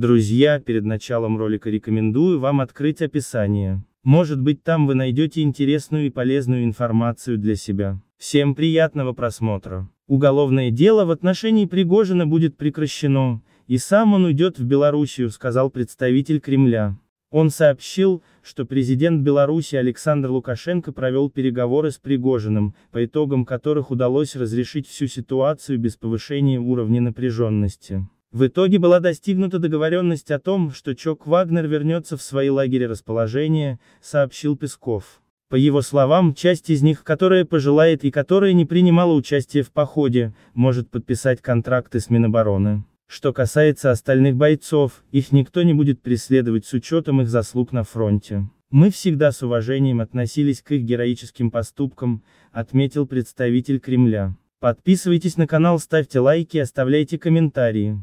Друзья, перед началом ролика рекомендую вам открыть описание. Может быть там вы найдете интересную и полезную информацию для себя. Всем приятного просмотра. Уголовное дело в отношении Пригожина будет прекращено, и сам он уйдет в Белоруссию, сказал представитель Кремля. Он сообщил, что президент Беларуси Александр Лукашенко провел переговоры с Пригожиным, по итогам которых удалось разрешить всю ситуацию без повышения уровня напряженности. В итоге была достигнута договоренность о том, что Чок Вагнер вернется в свои лагеря расположения, сообщил Песков. По его словам, часть из них, которая пожелает и которая не принимала участие в походе, может подписать контракты с Минобороны. Что касается остальных бойцов, их никто не будет преследовать с учетом их заслуг на фронте. Мы всегда с уважением относились к их героическим поступкам, отметил представитель Кремля. Подписывайтесь на канал, ставьте лайки, оставляйте комментарии.